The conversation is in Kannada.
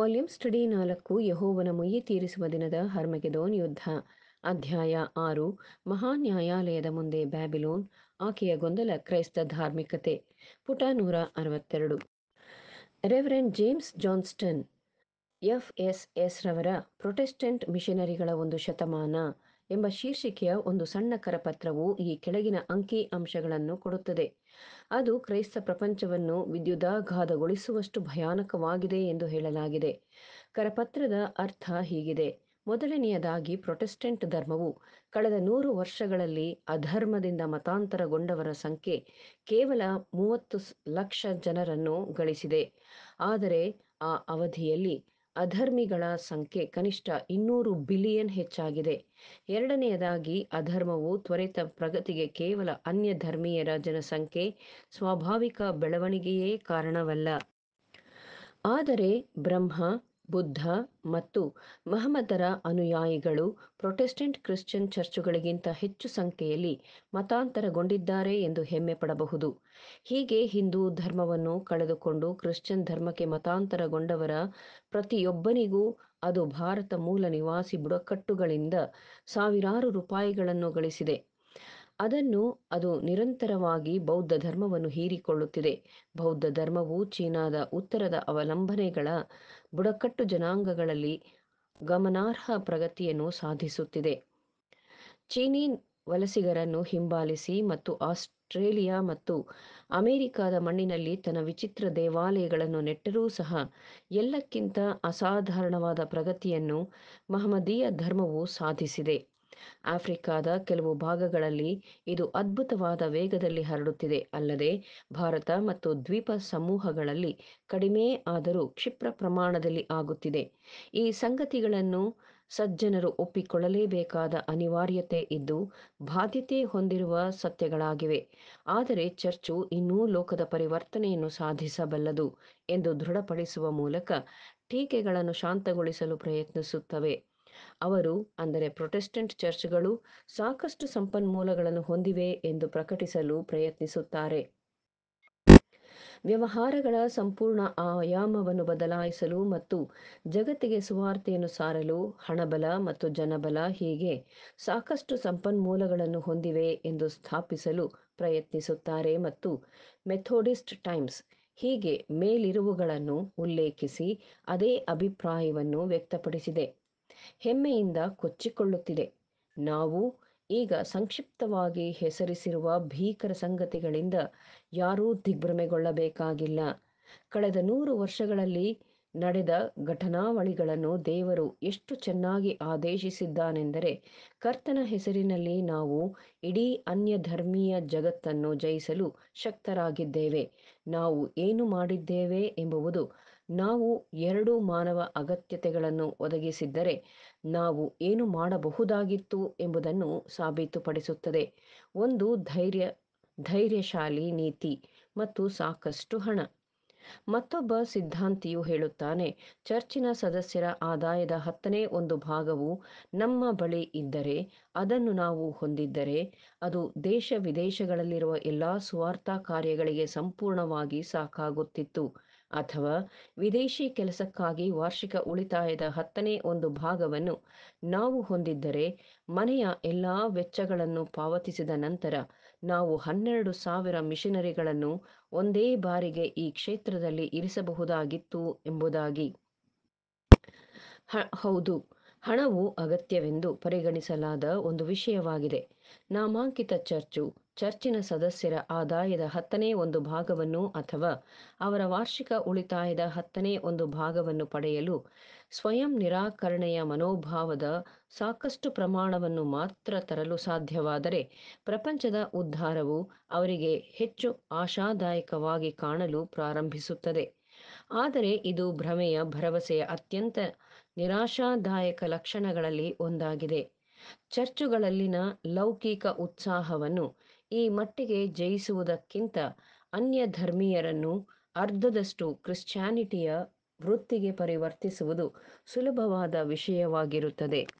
ವಾಲ್ಯೂಮ್ ಸ್ಟಡಿ ನಾಲ್ಕು ಯಹೋವನ ಮುಯ್ಯಿ ತೀರಿಸುವ ದಿನದ ಹರ್ಮಗೆದೋನ್ ಯುದ್ಧ ಅಧ್ಯಾಯ ಆರು ಮಹಾನ್ಯಾಯಾಲಯದ ಮುಂದೆ ಬ್ಯಾಬಿಲೋನ್ ಆಕೆಯ ಗೊಂದಲ ಕ್ರೈಸ್ತ ಧಾರ್ಮಿಕತೆ ಪುಟ ನೂರ ಅರವತ್ತೆರಡು reverend James Johnston F S S ರವರ ಪ್ರೊಟೆಸ್ಟೆಂಟ್ ಮಿಷನರಿಗಳ ಒಂದು ಶತಮಾನ ಎಂಬ ಶೀರ್ಷಿಕೆಯ ಒಂದು ಸಣ್ಣ ಕರಪತ್ರವು ಈ ಕೆಳಗಿನ ಅಂಕಿ ಅಂಶಗಳನ್ನು ಕೊಡುತ್ತದೆ ಅದು ಕ್ರೈಸ್ತ ಪ್ರಪಂಚವನ್ನು ವಿದ್ಯುದಾಘಾತಗೊಳಿಸುವಷ್ಟು ಭಯಾನಕವಾಗಿದೆ ಎಂದು ಹೇಳಲಾಗಿದೆ ಕರಪತ್ರದ ಅರ್ಥ ಹೀಗಿದೆ ಮೊದಲನೆಯದಾಗಿ ಪ್ರೊಟೆಸ್ಟೆಂಟ್ ಧರ್ಮವು ಕಳೆದ ನೂರು ವರ್ಷಗಳಲ್ಲಿ ಅಧರ್ಮದಿಂದ ಮತಾಂತರಗೊಂಡವರ ಸಂಖ್ಯೆ ಕೇವಲ ಮೂವತ್ತು ಲಕ್ಷ ಜನರನ್ನು ಗಳಿಸಿದೆ ಆದರೆ ಆ ಅವಧಿಯಲ್ಲಿ ಅಧರ್ಮಿಗಳ ಸಂಖ್ಯೆ ಕನಿಷ್ಠ ಇನ್ನೂರು ಬಿಲಿಯನ್ ಹೆಚ್ಚಾಗಿದೆ ಎರಡನೆಯದಾಗಿ ಅಧರ್ಮವು ತ್ವರಿತ ಪ್ರಗತಿಗೆ ಕೇವಲ ಅನ್ಯ ಧರ್ಮೀಯರ ಜನಸಂಖ್ಯೆ ಸ್ವಾಭಾವಿಕ ಬೆಳವಣಿಗೆಯೇ ಕಾರಣವಲ್ಲ ಆದರೆ ಬ್ರಹ್ಮ ಬುದ್ಧ ಮತ್ತು ಮಹಮ್ಮದರ ಅನುಯಾಯಿಗಳು ಪ್ರೊಟೆಸ್ಟೆಂಟ್ ಕ್ರಿಶ್ಚಿಯನ್ ಚರ್ಚುಗಳಿಗಿಂತ ಹೆಚ್ಚು ಸಂಖ್ಯೆಯಲ್ಲಿ ಮತಾಂತರಗೊಂಡಿದ್ದಾರೆ ಎಂದು ಹೆಮ್ಮೆ ಪಡಬಹುದು ಹೀಗೆ ಹಿಂದೂ ಧರ್ಮವನ್ನು ಕಳೆದುಕೊಂಡು ಕ್ರಿಶ್ಚಿಯನ್ ಧರ್ಮಕ್ಕೆ ಮತಾಂತರಗೊಂಡವರ ಪ್ರತಿಯೊಬ್ಬನಿಗೂ ಅದು ಭಾರತ ಮೂಲ ನಿವಾಸಿ ಬುಡಕಟ್ಟುಗಳಿಂದ ಸಾವಿರಾರು ರೂಪಾಯಿಗಳನ್ನು ಗಳಿಸಿದೆ ಅದನ್ನು ಅದು ನಿರಂತರವಾಗಿ ಬೌದ್ಧ ಧರ್ಮವನ್ನು ಹೀರಿಕೊಳ್ಳುತ್ತಿದೆ ಬೌದ್ಧ ಧರ್ಮವು ಚೀನಾದ ಉತ್ತರದ ಅವಲಂಬನೆಗಳ ಬುಡಕಟ್ಟು ಜನಾಂಗಗಳಲ್ಲಿ ಗಮನಾರ್ಹ ಪ್ರಗತಿಯನ್ನು ಸಾಧಿಸುತ್ತಿದೆ ಚೀನೀ ವಲಸಿಗರನ್ನು ಹಿಂಬಾಲಿಸಿ ಮತ್ತು ಆಸ್ಟ್ರೇಲಿಯಾ ಮತ್ತು ಅಮೆರಿಕಾದ ಮಣ್ಣಿನಲ್ಲಿ ತನ್ನ ವಿಚಿತ್ರ ದೇವಾಲಯಗಳನ್ನು ನೆಟ್ಟರೂ ಸಹ ಎಲ್ಲಕ್ಕಿಂತ ಅಸಾಧಾರಣವಾದ ಪ್ರಗತಿಯನ್ನು ಮಹಮದೀಯ ಧರ್ಮವು ಸಾಧಿಸಿದೆ ಆಫ್ರಿಕಾದ ಕೆಲವು ಭಾಗಗಳಲ್ಲಿ ಇದು ಅದ್ಭುತವಾದ ವೇಗದಲ್ಲಿ ಹರಡುತ್ತಿದೆ ಅಲ್ಲದೆ ಭಾರತ ಮತ್ತು ದ್ವೀಪ ಸಮೂಹಗಳಲ್ಲಿ ಕಡಿಮೆ ಆದರೂ ಕ್ಷಿಪ್ರ ಪ್ರಮಾಣದಲ್ಲಿ ಆಗುತ್ತಿದೆ ಈ ಸಂಗತಿಗಳನ್ನು ಸಜ್ಜನರು ಒಪ್ಪಿಕೊಳ್ಳಲೇಬೇಕಾದ ಅನಿವಾರ್ಯತೆ ಇದ್ದು ಬಾಧ್ಯತೆ ಹೊಂದಿರುವ ಸತ್ಯಗಳಾಗಿವೆ ಆದರೆ ಚರ್ಚು ಇನ್ನೂ ಲೋಕದ ಪರಿವರ್ತನೆಯನ್ನು ಸಾಧಿಸಬಲ್ಲದು ಎಂದು ದೃಢಪಡಿಸುವ ಮೂಲಕ ಟೀಕೆಗಳನ್ನು ಶಾಂತಗೊಳಿಸಲು ಪ್ರಯತ್ನಿಸುತ್ತವೆ ಅವರು ಅಂದರೆ ಪ್ರೊಟೆಸ್ಟೆಂಟ್ ಚರ್ಚ್ಗಳು ಸಾಕಷ್ಟು ಸಂಪನ್ಮೂಲಗಳನ್ನು ಹೊಂದಿವೆ ಎಂದು ಪ್ರಕಟಿಸಲು ಪ್ರಯತ್ನಿಸುತ್ತಾರೆ ವ್ಯವಹಾರಗಳ ಸಂಪೂರ್ಣ ಆಯಾಮವನ್ನು ಬದಲಾಯಿಸಲು ಮತ್ತು ಜಗತ್ತಿಗೆ ಸುವಾರ್ತೆಯನ್ನು ಸಾರಲು ಹಣಬಲ ಮತ್ತು ಜನಬಲ ಹೀಗೆ ಸಾಕಷ್ಟು ಸಂಪನ್ಮೂಲಗಳನ್ನು ಹೊಂದಿವೆ ಎಂದು ಸ್ಥಾಪಿಸಲು ಪ್ರಯತ್ನಿಸುತ್ತಾರೆ ಮತ್ತು ಮೆಥೋಡಿಸ್ಟ್ ಟೈಮ್ಸ್ ಹೀಗೆ ಮೇಲಿರುವುಗಳನ್ನು ಉಲ್ಲೇಖಿಸಿ ಅದೇ ಅಭಿಪ್ರಾಯವನ್ನು ವ್ಯಕ್ತಪಡಿಸಿದೆ ಹೆಮ್ಮೆಯಿಂದ ಕೊಚ್ಚಿಕೊಳ್ಳುತ್ತಿದೆ ನಾವು ಈಗ ಸಂಕ್ಷಿಪ್ತವಾಗಿ ಹೆಸರಿಸಿರುವ ಭೀಕರ ಸಂಗತಿಗಳಿಂದ ಯಾರೂ ದಿಗ್ಭ್ರಮೆಗೊಳ್ಳಬೇಕಾಗಿಲ್ಲ ಕಳೆದ ನೂರು ವರ್ಷಗಳಲ್ಲಿ ನಡೆದ ಘಟನಾವಳಿಗಳನ್ನು ದೇವರು ಎಷ್ಟು ಚೆನ್ನಾಗಿ ಆದೇಶಿಸಿದ್ದಾನೆಂದರೆ ಕರ್ತನ ಹೆಸರಿನಲ್ಲಿ ನಾವು ಇಡೀ ಧರ್ಮೀಯ ಜಗತ್ತನ್ನು ಜಯಿಸಲು ಶಕ್ತರಾಗಿದ್ದೇವೆ ನಾವು ಏನು ಮಾಡಿದ್ದೇವೆ ಎಂಬುವುದು ನಾವು ಎರಡು ಮಾನವ ಅಗತ್ಯತೆಗಳನ್ನು ಒದಗಿಸಿದ್ದರೆ ನಾವು ಏನು ಮಾಡಬಹುದಾಗಿತ್ತು ಎಂಬುದನ್ನು ಸಾಬೀತುಪಡಿಸುತ್ತದೆ ಒಂದು ಧೈರ್ಯ ಧೈರ್ಯಶಾಲಿ ನೀತಿ ಮತ್ತು ಸಾಕಷ್ಟು ಹಣ ಮತ್ತೊಬ್ಬ ಸಿದ್ಧಾಂತಿಯು ಹೇಳುತ್ತಾನೆ ಚರ್ಚಿನ ಸದಸ್ಯರ ಆದಾಯದ ಹತ್ತನೇ ಒಂದು ಭಾಗವು ನಮ್ಮ ಬಳಿ ಇದ್ದರೆ ಅದನ್ನು ನಾವು ಹೊಂದಿದ್ದರೆ ಅದು ದೇಶ ವಿದೇಶಗಳಲ್ಲಿರುವ ಎಲ್ಲ ಸ್ವಾರ್ಥ ಕಾರ್ಯಗಳಿಗೆ ಸಂಪೂರ್ಣವಾಗಿ ಸಾಕಾಗುತ್ತಿತ್ತು ಅಥವಾ ವಿದೇಶಿ ಕೆಲಸಕ್ಕಾಗಿ ವಾರ್ಷಿಕ ಉಳಿತಾಯದ ಹತ್ತನೇ ಒಂದು ಭಾಗವನ್ನು ನಾವು ಹೊಂದಿದ್ದರೆ ಮನೆಯ ಎಲ್ಲ ವೆಚ್ಚಗಳನ್ನು ಪಾವತಿಸಿದ ನಂತರ ನಾವು ಹನ್ನೆರಡು ಸಾವಿರ ಮಿಷನರಿಗಳನ್ನು ಒಂದೇ ಬಾರಿಗೆ ಈ ಕ್ಷೇತ್ರದಲ್ಲಿ ಇರಿಸಬಹುದಾಗಿತ್ತು ಎಂಬುದಾಗಿ ಹೌದು ಹಣವು ಅಗತ್ಯವೆಂದು ಪರಿಗಣಿಸಲಾದ ಒಂದು ವಿಷಯವಾಗಿದೆ ನಾಮಾಂಕಿತ ಚರ್ಚು ಚರ್ಚಿನ ಸದಸ್ಯರ ಆದಾಯದ ಹತ್ತನೇ ಒಂದು ಭಾಗವನ್ನು ಅಥವಾ ಅವರ ವಾರ್ಷಿಕ ಉಳಿತಾಯದ ಹತ್ತನೇ ಒಂದು ಭಾಗವನ್ನು ಪಡೆಯಲು ಸ್ವಯಂ ನಿರಾಕರಣೆಯ ಮನೋಭಾವದ ಸಾಕಷ್ಟು ಪ್ರಮಾಣವನ್ನು ಮಾತ್ರ ತರಲು ಸಾಧ್ಯವಾದರೆ ಪ್ರಪಂಚದ ಉದ್ಧಾರವು ಅವರಿಗೆ ಹೆಚ್ಚು ಆಶಾದಾಯಕವಾಗಿ ಕಾಣಲು ಪ್ರಾರಂಭಿಸುತ್ತದೆ ಆದರೆ ಇದು ಭ್ರಮೆಯ ಭರವಸೆಯ ಅತ್ಯಂತ ನಿರಾಶಾದಾಯಕ ಲಕ್ಷಣಗಳಲ್ಲಿ ಒಂದಾಗಿದೆ ಚರ್ಚುಗಳಲ್ಲಿನ ಲೌಕಿಕ ಉತ್ಸಾಹವನ್ನು ಈ ಮಟ್ಟಿಗೆ ಜಯಿಸುವುದಕ್ಕಿಂತ ಅನ್ಯ ಧರ್ಮೀಯರನ್ನು ಅರ್ಧದಷ್ಟು ಕ್ರಿಶ್ಚ್ಯಾನಿಟಿಯ ವೃತ್ತಿಗೆ ಪರಿವರ್ತಿಸುವುದು ಸುಲಭವಾದ ವಿಷಯವಾಗಿರುತ್ತದೆ